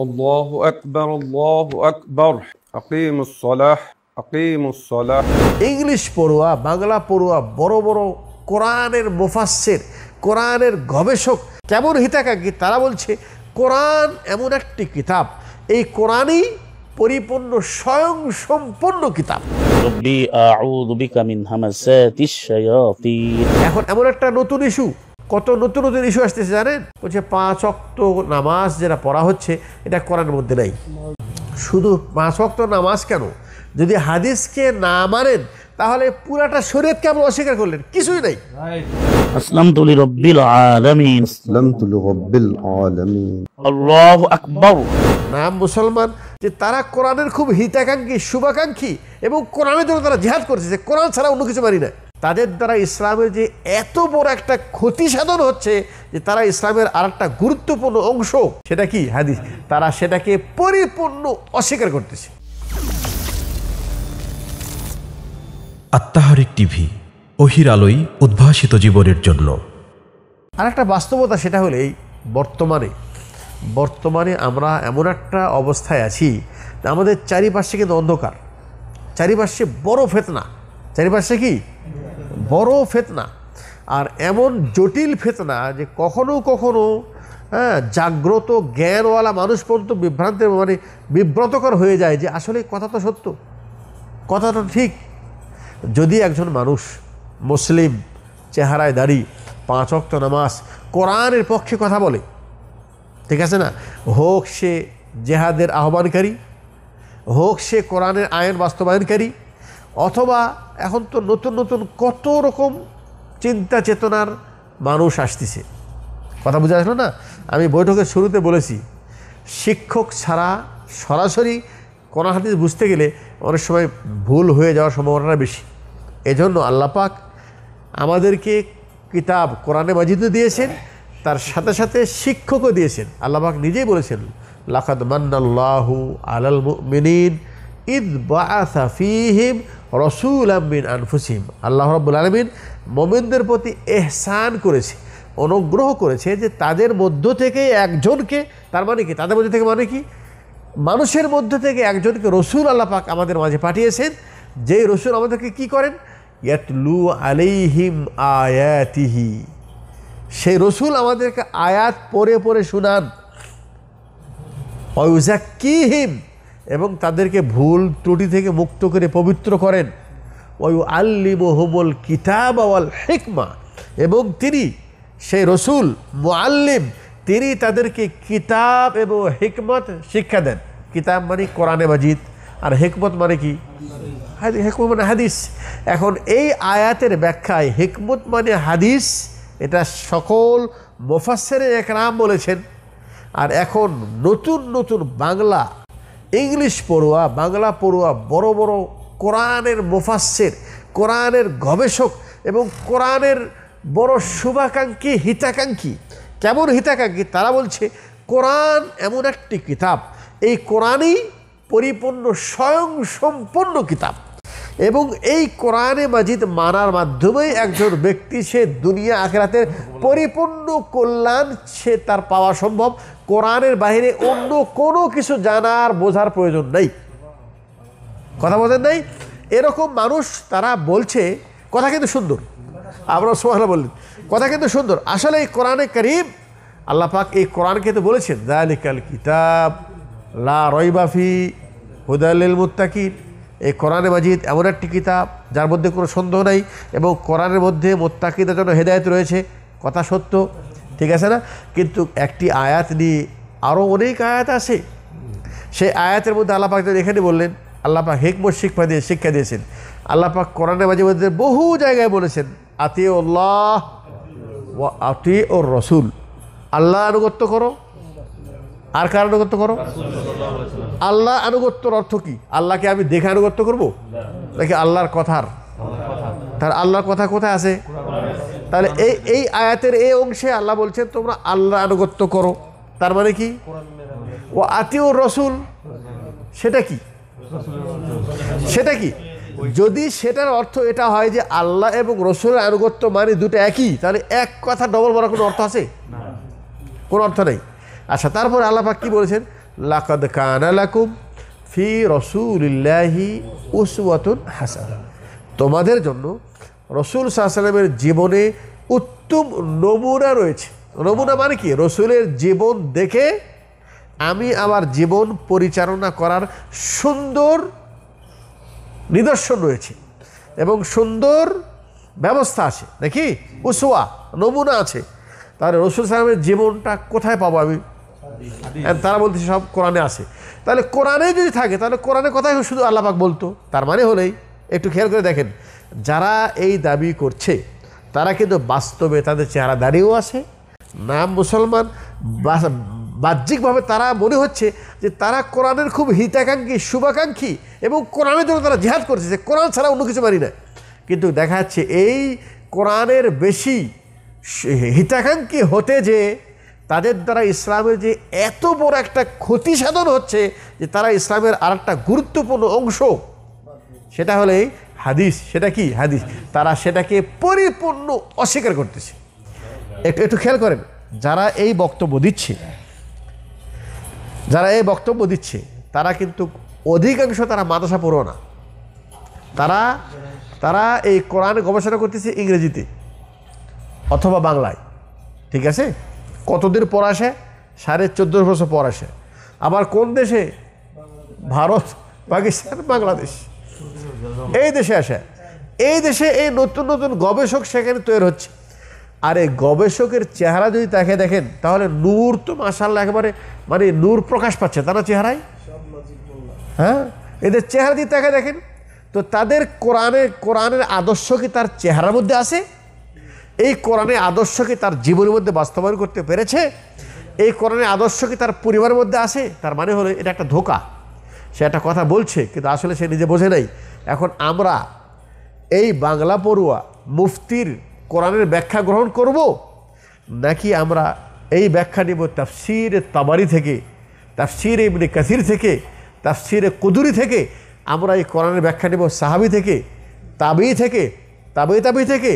الله أكبر الله أكبر أقيم الصلاة أقيم الصلاة English পড়ুয়া বাংলা পড়ুয়া বড় বড় কোরআনের মুফাসসির কোরআনের গবেষক কেমন হিতাকাঙ্ক্ষী তারা বলছে কোরআন এমন একটি কিতাব এই কোরআনই পরিপূর্ণ স্বয়ং সম্পূর্ণ কিতাব এখন এমন একটা নতুন ইস্যু কত নতুন নতুন ইস্যু আসতেছে জানেন বলছে পাঁচ অক্ত নামাজ যেটা পড়া হচ্ছে এটা করার মধ্যে নাই শুধু পাঁচ অক্ত নামাজ কেন যদি হাদিসকে না মানেন তাহলে পুরাটা শরীর কেমন অস্বীকার করলেন কিছুই নাই নাম মুসলমান যে তারা কোরআনের খুব হিতাকাঙ্ক্ষী শুভাকাঙ্ক্ষী এবং কোরআনের জন্য তারা জিহাদ করছে যে কোরআন ছাড়া অন্য কিছু মানি না তাদের দ্বারা ইসলামের যে এত বড় একটা ক্ষতি সাধন হচ্ছে যে তারা ইসলামের আর একটা গুরুত্বপূর্ণ অংশ সেটা কি হাদিস তারা সেটাকে পরিপূর্ণ অস্বীকার করতেছে আত্মাহারিক টিভি অহির আলোই উদ্ভাসিত জীবনের জন্য আর একটা বাস্তবতা সেটা হলে বর্তমানে বর্তমানে আমরা এমন একটা অবস্থায় আছি আমাদের চারিপাশে কিন্তু অন্ধকার চারিপাশে বড় ফেতনা চারিপাশে কি বড় ফেতনা আর এমন জটিল ফেতনা যে কখনো কখনো হ্যাঁ জাগ্রত জ্ঞানওয়ালা মানুষ পর্যন্ত বিভ্রান্তের মানে বিব্রতকর হয়ে যায় যে আসলে কথা তো সত্য কথাটা ঠিক যদি একজন মানুষ মুসলিম চেহারায় দাড়ি পাঁচ অক্ত নামাজ কোরআনের পক্ষে কথা বলে ঠিক আছে না হোক সে জেহাদের আহ্বানকারী হোক সে কোরআনের আইন বাস্তবায়নকারী অথবা এখন তো নতুন নতুন কত রকম চিন্তা চেতনার মানুষ আসতেছে কথা বুঝে আসলো না আমি বৈঠকের শুরুতে বলেছি শিক্ষক ছাড়া সরাসরি কোনো হাতে বুঝতে গেলে অনেক সময় ভুল হয়ে যাওয়ার সম্ভাবনাটা বেশি এজন্য আল্লাপাক আমাদেরকে কিতাব কোরআনে মাজিদও দিয়েছেন তার সাথে সাথে শিক্ষকও দিয়েছেন আল্লাপাক নিজেই বলেছেন লাখাদ মান্নাল্লাহু আলাল মিনীন ইদ বাহিম রসুল আমিন আনফুসিম আল্লাহ রব্বুল আলমিন মোমিনদের প্রতি এহসান করেছে অনুগ্রহ করেছে যে তাদের মধ্য থেকে একজনকে তার মানে কি তাদের মধ্যে থেকে মানে কি মানুষের মধ্য থেকে একজনকে রসুল আল্লাহ পাক আমাদের মাঝে পাঠিয়েছেন যেই রসুল আমাদেরকে কি করেন ইয়াতলু আলিহিম আয়াতিহি সেই রসুল আমাদেরকে আয়াত পরে পরে শুনান হিম এবং তাদেরকে ভুল ত্রুটি থেকে মুক্ত করে পবিত্র করেন ওই আল্লি মোহমল কিতাব আওয়াল হেকমা এবং তিনি সেই রসুল মোয়াল্লিম তিনি তাদেরকে কিতাব এবং হেকমত শিক্ষা দেন কিতাব মানে কোরআনে মাজিদ আর হেকমত মানে কি হেকমত মানে হাদিস এখন এই আয়াতের ব্যাখ্যায় হেকমত মানে হাদিস এটা সকল মোফাসের একরাম বলেছেন আর এখন নতুন নতুন বাংলা ইংলিশ পড়ুয়া বাংলা পড়ুয়া বড় বড় কোরআনের মুফাসের কোরআনের গবেষক এবং কোরআনের বড় শুভাকাঙ্ক্ষী হিতাকাঙ্ক্ষী কেমন হিতাকাঙ্ক্ষী তারা বলছে কোরআন এমন একটি কিতাব এই কোরআনই পরিপূর্ণ স্বয়ং সম্পন্ন কিতাব এবং এই কোরআনে মাজিদ মানার মাধ্যমেই একজন ব্যক্তি সে দুনিয়া আখেরাতের পরিপূর্ণ কল্যাণ সে তার পাওয়া সম্ভব কোরআনের বাহিরে অন্য কোনো কিছু জানার বোঝার প্রয়োজন নেই কথা বোঝেন নাই এরকম মানুষ তারা বলছে কথা কিন্তু সুন্দর আমরা সোহানা বললেন কথা কিন্তু সুন্দর আসলে এই কোরআনে করিম আল্লাহ পাক এই কোরআনকে তো বলেছেন দায়ালিকাল কিতাব লা রইবাফি হুদাল মুতাকির এই কোরআনে মাজিদ এমন একটি কিতাব যার মধ্যে কোনো সন্দেহ নাই এবং কোরআনের মধ্যে মোত্তাকিদের জন্য হেদায়ত রয়েছে কথা সত্য ঠিক আছে না কিন্তু একটি আয়াত নিয়ে আরও অনেক আয়াত আছে সেই আয়াতের মধ্যে আল্লাপাক এখানে বললেন আল্লাপাক হেকমত শিক্ষা দিয়ে শিক্ষা দিয়েছেন আল্লাপাক কোরআনে মাঝে মধ্যে বহু জায়গায় বলেছেন আতি ও আতি ও রসুল আল্লাহ আনুগত্য করো আর কার আনুগত্য করো আল্লাহ আনুগত্যর অর্থ কি আল্লাহকে আমি দেখে আনুগত্য করব নাকি আল্লাহর কথার তার আল্লাহর কথা কোথায় আছে তাহলে এই এই আয়াতের এই অংশে আল্লাহ বলছেন তোমরা আল্লাহ আনুগত্য করো তার মানে কি ও আতিও রসুল সেটা কি সেটা কি যদি সেটার অর্থ এটা হয় যে আল্লাহ এবং রসুলের আনুগত্য মানে দুটো একই তাহলে এক কথা ডবল বলার কোনো অর্থ আছে কোনো অর্থ নেই আচ্ছা তারপর আল্লাপাক কি বলেছেন লাকাদ কানালাকুম ফি রসুল্লাহি উসওয়াতুন হাসান তোমাদের জন্য রসুল সাহসালামের জীবনে উত্তম নমুনা রয়েছে নমুনা মানে কি রসুলের জীবন দেখে আমি আমার জীবন পরিচালনা করার সুন্দর নিদর্শন রয়েছে এবং সুন্দর ব্যবস্থা আছে নাকি উসুয়া নমুনা আছে তাহলে রসুল সাহেবের জীবনটা কোথায় পাবো আমি তারা বলতেছে সব কোরআনে আছে তাহলে কোরআনে যদি থাকে তাহলে কোরআনে কথাই শুধু আল্লাপাক বলতো তার মানে হলেই একটু খেয়াল করে দেখেন যারা এই দাবি করছে তারা কিন্তু বাস্তবে তাদের চেহারা দাঁড়িয়েও আছে নাম মুসলমান বাহ্যিকভাবে তারা মনে হচ্ছে যে তারা কোরআনের খুব হিতাকাঙ্ক্ষী শুভাকাঙ্ক্ষী এবং কোরআনের জন্য তারা জেহাদ করছে যে কোরআন ছাড়া অন্য কিছু মানি না কিন্তু দেখা যাচ্ছে এই কোরআনের বেশি হিতাকাঙ্ক্ষী হতে যে তাদের দ্বারা ইসলামের যে এত বড় একটা ক্ষতি সাধন হচ্ছে যে তারা ইসলামের আর একটা গুরুত্বপূর্ণ অংশ সেটা হলে হাদিস সেটা কি হাদিস তারা সেটাকে পরিপূর্ণ অস্বীকার করতেছে একটু একটু খেয়াল করেন যারা এই বক্তব্য দিচ্ছে যারা এই বক্তব্য দিচ্ছে তারা কিন্তু অধিকাংশ তারা মাদাসা পড়ো না তারা তারা এই কোরআন গবেষণা করতেছে ইংরেজিতে অথবা বাংলায় ঠিক আছে কতদিন পর আসে সাড়ে চোদ্দো বছর পর আসে আবার কোন দেশে ভারত পাকিস্তান বাংলাদেশ এই দেশে আসে এই দেশে এই নতুন নতুন গবেষক সেখানে তৈরি হচ্ছে আর এই গবেষকের চেহারা যদি তাকে দেখেন তাহলে নূর তো মাসাল্লাহ একেবারে মানে নূর প্রকাশ পাচ্ছে তারা চেহারায় হ্যাঁ এদের চেহারা দিয়ে তাকে দেখেন তো তাদের কোরআনের কোরআনের আদর্শ কি তার চেহারার মধ্যে আছে এই কোরআনে আদর্শকে তার জীবনের মধ্যে বাস্তবায়ন করতে পেরেছে এই কোরআনে আদর্শকে তার পরিবারের মধ্যে আসে তার মানে হলো এটা একটা ধোকা সে একটা কথা বলছে কিন্তু আসলে সে নিজে বোঝে নাই এখন আমরা এই বাংলা পড়ুয়া মুফতির কোরআনের ব্যাখ্যা গ্রহণ করব নাকি আমরা এই ব্যাখ্যা নিব তাফসির তাবারি থেকে তাফসির এমনি কাসির থেকে তাফসির কুদুরি থেকে আমরা এই কোরআনের ব্যাখ্যা নিব সাহাবি থেকে তাবি থেকে তাবি তাবি থেকে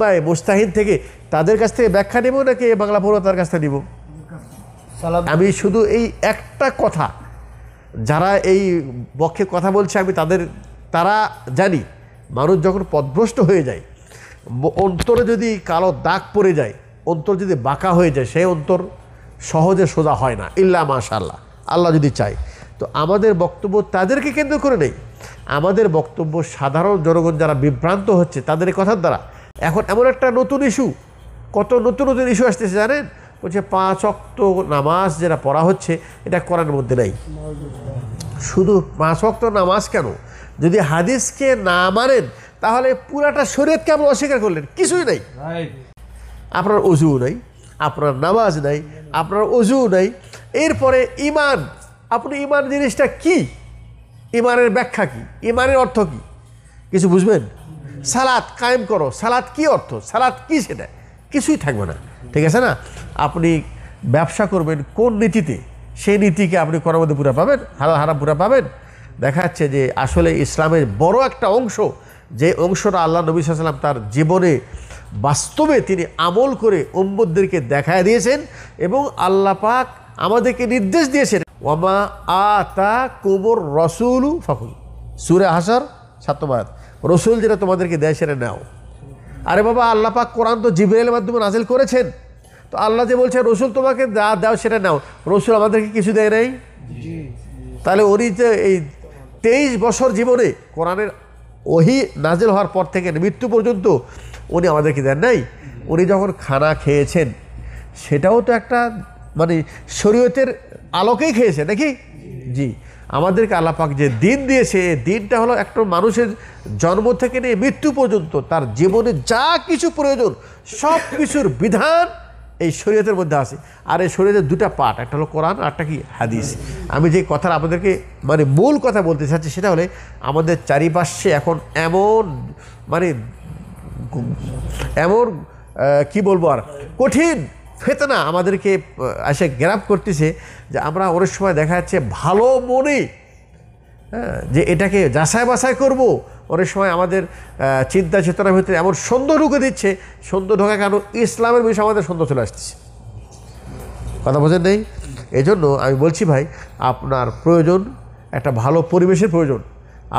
বাই মুস্তাহিদ থেকে তাদের কাছ থেকে ব্যাখ্যা নেব নাকি বাংলা পড়ো তার কাছ থেকে নিব আমি শুধু এই একটা কথা যারা এই পক্ষে কথা বলছে আমি তাদের তারা জানি মানুষ যখন পদভ্রষ্ট হয়ে যায় অন্তরে যদি কালো দাগ পড়ে যায় অন্তর যদি বাঁকা হয়ে যায় সেই অন্তর সহজে সোজা হয় না ইল্লা মাশাল্লাহ আল্লাহ যদি চায় তো আমাদের বক্তব্য তাদেরকে কেন্দ্র করে নেই আমাদের বক্তব্য সাধারণ জনগণ যারা বিভ্রান্ত হচ্ছে তাদের কথার দ্বারা এখন এমন একটা নতুন ইস্যু কত নতুন নতুন ইস্যু আসতেছে জানেন বলছে পাঁচ অক্ত নামাজ যেটা পড়া হচ্ছে এটা করার মধ্যে নাই শুধু পাঁচ অক্ত নামাজ কেন যদি হাদিসকে না মানেন তাহলে পুরাটা শরীরকে আপনি অস্বীকার করলেন কিছুই নাই আপনার অজু নাই আপনার নামাজ নাই আপনার অজু নাই এরপরে ইমান আপনি ইমান জিনিসটা কি ইমানের ব্যাখ্যা কি ইমানের অর্থ কি কিছু বুঝবেন সালাদ কায়েম করো সালাদ কি অর্থ সালাদ কি সেটা কিছুই থাকবে না ঠিক আছে না আপনি ব্যবসা করবেন কোন নীতিতে সেই নীতিকে আপনি করার মধ্যে পুরা পাবেন হারা হারা পুরা পাবেন দেখা যাচ্ছে যে আসলে ইসলামের বড় একটা অংশ যে অংশটা আল্লাহ নবী সাল্লাম তার জীবনে বাস্তবে তিনি আমল করে অম্বদদেরকে দেখায় দিয়েছেন এবং আল্লাহ পাক আমাদেরকে নির্দেশ দিয়েছেন ওমা আতা কোমর রসুলু ফকুল সুরে হাসার ছাত্রবাদ রসুল যেটা তোমাদেরকে দেয় সেটা নাও আরে বাবা আল্লাহ পাক কোরআন তো জিব্রাইলের মাধ্যমে নাজিল করেছেন তো আল্লাহ যে বলছে রসুল তোমাকে যা দাও সেটা নাও রসুল আমাদেরকে কিছু দেয় নাই তাহলে উনি যে এই তেইশ বছর জীবনে কোরআনের ওহি নাজিল হওয়ার পর থেকে মৃত্যু পর্যন্ত উনি আমাদেরকে দেন নাই উনি যখন খানা খেয়েছেন সেটাও তো একটা মানে শরীয়তের আলোকেই খেয়েছে নাকি জি আমাদেরকে আলাপাক যে দিন দিয়েছে দিনটা হলো একটা মানুষের জন্ম থেকে নিয়ে মৃত্যু পর্যন্ত তার জীবনে যা কিছু প্রয়োজন সব কিছুর বিধান এই শরীয়তের মধ্যে আছে আর এই শরীয়তের দুটা পার্ট একটা হলো কোরআন আরটা কি হাদিস আমি যে কথার আপনাদেরকে মানে মূল কথা বলতে চাচ্ছি সেটা হলে আমাদের চারিপাশে এখন এমন মানে এমন কি বলবো আর কঠিন ফেতনা আমাদেরকে এসে গ্রাপ করতেছে যে আমরা অনেক সময় দেখা যাচ্ছে ভালো মনে হ্যাঁ যে এটাকে যাচাই বাছাই করব অনেক সময় আমাদের চিন্তা চেতনার ভিতরে এমন সন্দেহ ঢুকে দিচ্ছে সন্দেহ ঢোকা কেন ইসলামের বিষয়ে আমাদের সন্দেহ চলে আসতেছে কথা বোঝেন নেই এজন্য আমি বলছি ভাই আপনার প্রয়োজন একটা ভালো পরিবেশের প্রয়োজন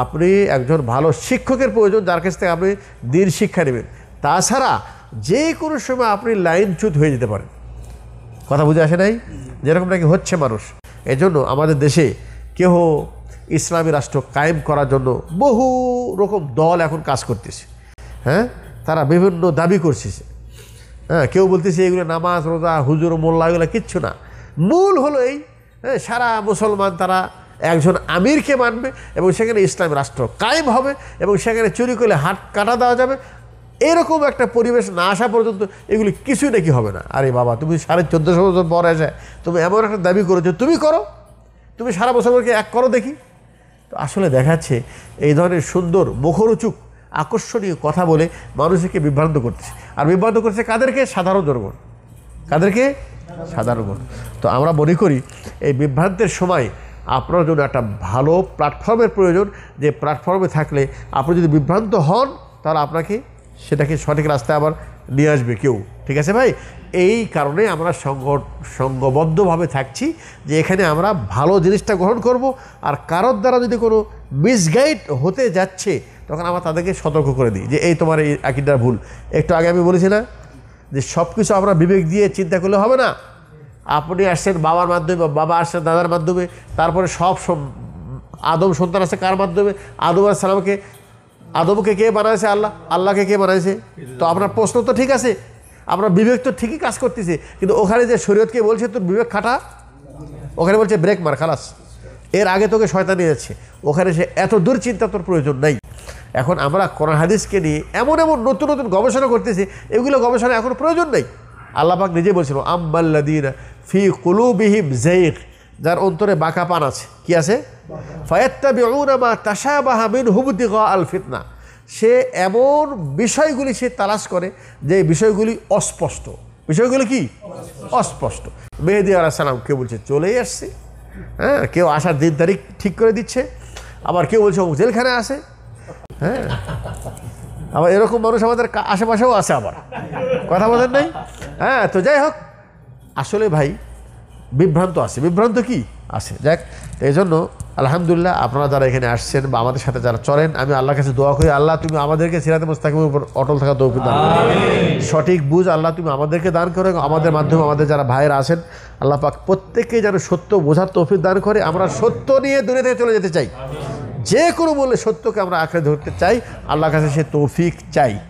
আপনি একজন ভালো শিক্ষকের প্রয়োজন যার কাছ থেকে আপনি দিন শিক্ষা নেবেন তাছাড়া যে কোনো সময় আপনি লাইনচ্যুত হয়ে যেতে পারেন কথা বুঝে আসে নাই যেরকম নাকি হচ্ছে মানুষ এজন্য আমাদের দেশে কেহ ইসলামী রাষ্ট্র কায়েম করার জন্য বহু রকম দল এখন কাজ করতেছে হ্যাঁ তারা বিভিন্ন দাবি করছে হ্যাঁ কেউ বলতেছে এগুলো নামাজ রোজা হুজুর মোল্লা এগুলো কিচ্ছু না মূল হলো এই হ্যাঁ সারা মুসলমান তারা একজন আমিরকে মানবে এবং সেখানে ইসলাম রাষ্ট্র কায়েম হবে এবং সেখানে চুরি করলে হাত কাটা দেওয়া যাবে এরকম একটা পরিবেশ না আসা পর্যন্ত এগুলি কিছুই নাকি হবে না আরে বাবা তুমি সাড়ে চোদ্দোশো বছর পর এসে তুমি এমন একটা দাবি করেছো তুমি করো তুমি সারা বছরকে এক করো দেখি তো আসলে দেখাচ্ছে এই ধরনের সুন্দর মুখরোচুক আকর্ষণীয় কথা বলে মানুষকে বিভ্রান্ত করতেছে আর বিভ্রান্ত করছে কাদেরকে সাধারণ জনগণ কাদেরকে সাধারণ গুণ তো আমরা মনে করি এই বিভ্রান্তের সময় আপনার জন্য একটা ভালো প্ল্যাটফর্মের প্রয়োজন যে প্ল্যাটফর্মে থাকলে আপনি যদি বিভ্রান্ত হন তাহলে আপনাকে সেটাকে সঠিক রাস্তায় আবার নিয়ে আসবে কেউ ঠিক আছে ভাই এই কারণে আমরা সঙ্গ সঙ্গবদ্ধভাবে থাকছি যে এখানে আমরা ভালো জিনিসটা গ্রহণ করব আর কারোর দ্বারা যদি কোনো মিসগাইড হতে যাচ্ছে তখন আমরা তাদেরকে সতর্ক করে দিই যে এই তোমার এই আকিটার ভুল একটু আগে আমি বলেছি না যে সব কিছু আমরা বিবেক দিয়ে চিন্তা করলে হবে না আপনি আসছেন বাবার মাধ্যমে বাবা আসছেন দাদার মাধ্যমে তারপরে সব আদম সন্তান আছে কার মাধ্যমে আদম সালামকে আদবকে কে বাড়াইছে আল্লাহ আল্লাহকে কে বানাইছে তো আপনার প্রশ্ন তো ঠিক আছে আপনার বিবেক তো ঠিকই কাজ করতেছে কিন্তু ওখানে যে শরীয়তকে বলছে তোর বিবেক খাটা ওখানে বলছে ব্রেক মার খালাস এর আগে তোকে শয়তানি যাচ্ছে ওখানে সে এত দূর চিন্তা তোর প্রয়োজন নাই এখন আমরা কোরআন হাদিসকে নিয়ে এমন এমন নতুন নতুন গবেষণা করতেছি এগুলো গবেষণা এখন প্রয়োজন নেই আল্লাপাক নিজে বলছিল আম্বাল্লাদিন ফি কুলুবিহিম জেইক যার অন্তরে বাঁকা পান আছে কি আছে ফয়াত্তাবিউনামা আল সে এমন বিষয়গুলি সে তালাশ করে যে বিষয়গুলি অস্পষ্ট বিষয়গুলি কি অস্পষ্ট মেহেদি আল্লাহ সালাম কেউ বলছে চলেই আসছে হ্যাঁ কেউ আসার দিন তারিখ ঠিক করে দিচ্ছে আবার কেউ বলছে অমুক জেলখানে আসে হ্যাঁ আবার এরকম মানুষ আমাদের আশেপাশেও আছে আবার কথা বলেন নাই হ্যাঁ তো যাই হোক আসলে ভাই বিভ্রান্ত আছে বিভ্রান্ত কি আছে যাক এই জন্য আলহামদুলিল্লাহ আপনারা যারা এখানে আসছেন বা আমাদের সাথে যারা চলেন আমি আল্লাহ কাছে দোয়া করি আল্লাহ তুমি আমাদেরকে সিরাতে মুস্তাকিমের উপর অটল থাকা তৌফিক দান সঠিক বুঝ আল্লাহ তুমি আমাদেরকে দান করো আমাদের মাধ্যমে আমাদের যারা ভাইয়েরা আছেন আল্লাহ পাক প্রত্যেককে যেন সত্য বোঝার তৌফিক দান করে আমরা সত্য নিয়ে দূরে থেকে চলে যেতে চাই যে কোনো বলে সত্যকে আমরা আঁকড়ে ধরতে চাই আল্লাহর কাছে সে তৌফিক চাই